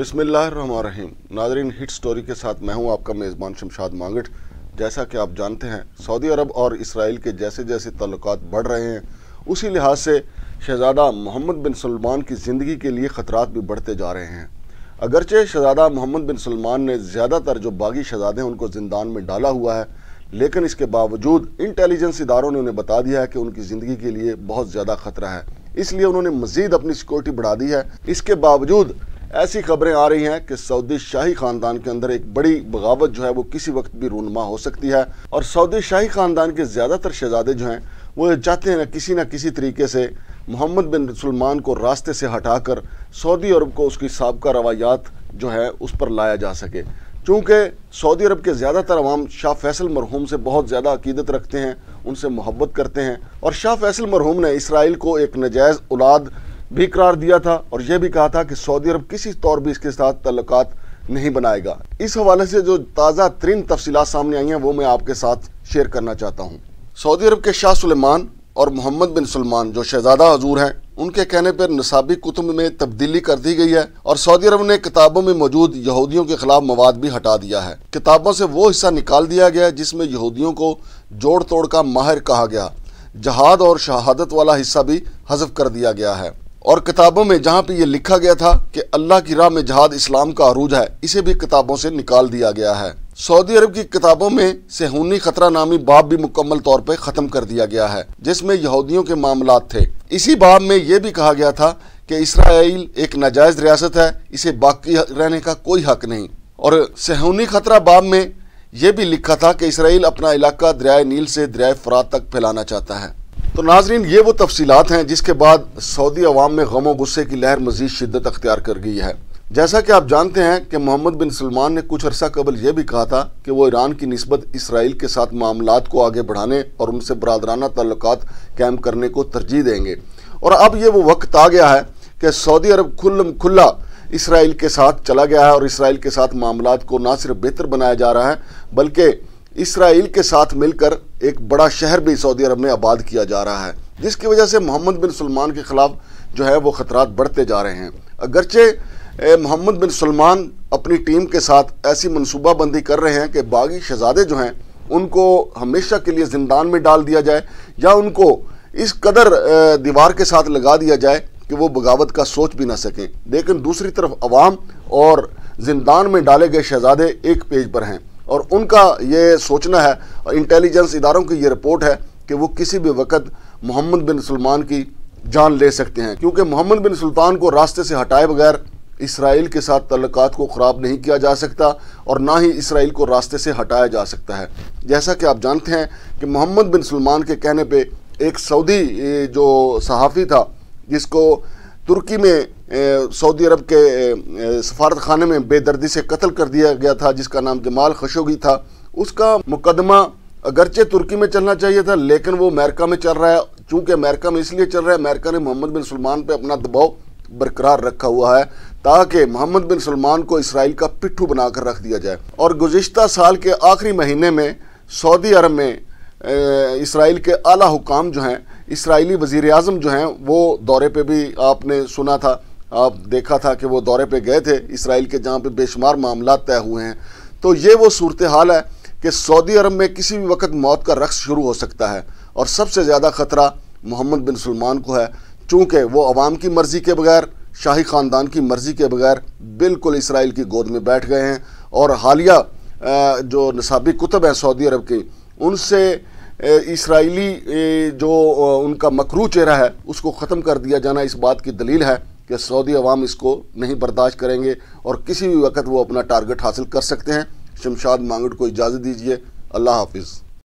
बिसमीम नाजरीन hit story के साथ मैं हूं आपका मेज़बान शमशाद मांगट जैसा कि आप जानते हैं सऊदी अरब और इसराइल के जैसे जैसे तल्लक बढ़ रहे हैं उसी लिहाज से शहज़ादा मोहम्मद बिन सलमान की ज़िंदगी के लिए ख़तरात भी बढ़ते जा रहे हैं अगरचे शहज़ादा मोहम्मद बिन सलमान ने ज़्यादातर जो बागी शहजादे उनको ज़िंदान में डाला हुआ है लेकिन इसके बावजूद इंटेलिजेंस इदारों ने उन्हें बता दिया है कि उनकी ज़िंदगी के लिए बहुत ज़्यादा ख़तरा है इसलिए उन्होंने मज़ीद अपनी सिक्योरिटी बढ़ा दी है इसके बावजूद ऐसी खबरें आ रही हैं कि सऊदी शाही खानदान के अंदर एक बड़ी बगावत जो है वो किसी वक्त भी रूनमा हो सकती है और सऊदी शाही खानदान के ज़्यादातर शहजादे जो हैं वो चाहते हैं ना किसी न किसी तरीके से मोहम्मद बिन सलमान को रास्ते से हटाकर सऊदी अरब को उसकी सबका रवायात जो है उस पर लाया जा सके चूँकि सऊदी अरब के ज़्यादातर अवाम शाह फैसल मरहूम से बहुत ज़्यादा अकीदत रखते हैं उनसे मोहब्बत करते हैं और शाह फैसल मरहूम ने इसराइल को एक नजायज़ औलाद भी करार दिया था और यह भी कहा था कि सऊदी अरब किसी तौर भी इसके साथ तल्लक नहीं बनाएगा इस हवाले से जो ताज़ा तरीन तफसीत सामने आई हैं वो मैं आपके साथ शेयर करना चाहता हूँ सऊदी अरब के शाह सलेमान और मोहम्मद बिन सलमान जो शहजादा हजूर हैं उनके कहने पर नसाबी कुतुब में तब्दीली कर दी गई है और सऊदी अरब ने किताबों में मौजूद यहूदियों के खिलाफ मवाद भी हटा दिया है किताबों से वो हिस्सा निकाल दिया गया जिसमें यहूदियों को जोड़ तोड़ का माहिर कहा गया जहाद और शहादत वाला हिस्सा भी हजफ कर दिया गया है और किताबों में जहाँ पे ये लिखा गया था कि अल्लाह की राह में जहाद इस्लाम का अरूज है इसे भी किताबों से निकाल दिया गया है सऊदी अरब की किताबों में सेहूनी खतरा नामी बाब भी मुकम्मल तौर पर ख़त्म कर दिया गया है जिसमें यहूदियों के मामला थे इसी बाब में ये भी कहा गया था कि इसराइल एक नाजायज़ रियासत है इसे बाकी रहने का कोई हक नहीं और सेहूनी खतरा बाब में यह भी लिखा था कि इसराइल अपना इलाका दरियाए नील से दरियाए फरात तक फैलाना चाहता है तो नाजरीन ये वो तफसीत हैं जिसके बाद सऊदी अवाम में गमो गुस्से की लहर मजीद शिद्दत अख्तियार कर गई है जैसा कि आप जानते हैं कि मोहम्मद बिन सलमान ने कुछ अरसा कबल यह भी कहा था कि वो ईरान की नस्बत इसराइल के साथ मामला को आगे बढ़ाने और उनसे बरदराना तल्लक कैम करने को तरजीह देंगे और अब ये वो वक्त आ गया है कि सऊदी अरब खुल खुला इसराइल के साथ चला गया है और इसराइल के साथ मामला को ना सिर्फ बेहतर बनाया जा रहा है बल्कि इसराइल के साथ मिलकर एक बड़ा शहर भी सऊदी अरब में आबाद किया जा रहा है जिसकी वजह से मोहम्मद बिन सलमान के ख़िलाफ़ जो है वो ख़तरात बढ़ते जा रहे हैं अगरचे मोहम्मद बिन सलमान अपनी टीम के साथ ऐसी मनसूबाबंदी कर रहे हैं कि बागी शहजादे जो हैं उनको हमेशा के लिए जिंदान में डाल दिया जाए या उनको इस कदर दीवार के साथ लगा दिया जाए कि वो बगावत का सोच भी ना सकें लेकिन दूसरी तरफ अवाम और जिंदान में डाले गए शहजादे एक पेज पर हैं और उनका ये सोचना है और इंटेलिजेंस इदारों की ये रिपोर्ट है कि वो किसी भी वक्त मोहम्मद बिन सलमान की जान ले सकते हैं क्योंकि मोहम्मद बिन सुल्तान को रास्ते से हटाए बगैर इसराइल के साथ तल्लक को ख़राब नहीं किया जा सकता और ना ही इसराइल को रास्ते से हटाया जा सकता है जैसा कि आप जानते हैं कि मोहम्मद बिन सलमान के कहने पे एक सऊदी जो सहाफ़ी था जिसको तुर्की में सऊदी अरब के सफारत खाने में बेदर्दी से कत्ल कर दिया गया था जिसका नाम जमाल खशोगी था उसका मुकदमा अगरचे तुर्की में चलना चाहिए था लेकिन वो अमेरिका में चल रहा है चूँकि अमेरिका में इसलिए चल रहा है अमेरिका ने मोहम्मद बिन सलमान पर अपना दबाव बरकरार रखा हुआ है ताकि मोहम्मद बिन सलमान को इसराइल का पिट्ठू बनाकर रख दिया जाए और गुज्तर साल के आखिरी महीने में सऊदी अरब में इसराइल के अला हुकाम जो हैं इसराइली वज़ी अजम जो हैं वो दौरे पे भी आपने सुना था आप देखा था कि वो दौरे पे गए थे इसराइल के जहाँ पे बेशुमार मामला तय हुए हैं तो ये वो सूरत हाल है कि सऊदी अरब में किसी भी वक्त मौत का रक्स शुरू हो सकता है और सबसे ज़्यादा ख़तरा मोहम्मद बिन सलमान को है चूँकि वो आवाम की मर्ज़ी के बगैर शाही ख़ानदान की मर्ज़ी के बगैर बिल्कुल इसराइल की गोद में बैठ गए हैं और हालिया जो नसाबी कुतब हैं सऊदी अरब के उनसे इसराइली जो उनका मकरू चेहरा है उसको ख़त्म कर दिया जाना इस बात की दलील है कि सऊदी अवाम इसको नहीं बर्दाश्त करेंगे और किसी भी वक्त वो अपना टारगेट हासिल कर सकते हैं शमशाद मांगड को इजाज़त दीजिए अल्लाह हाफिज़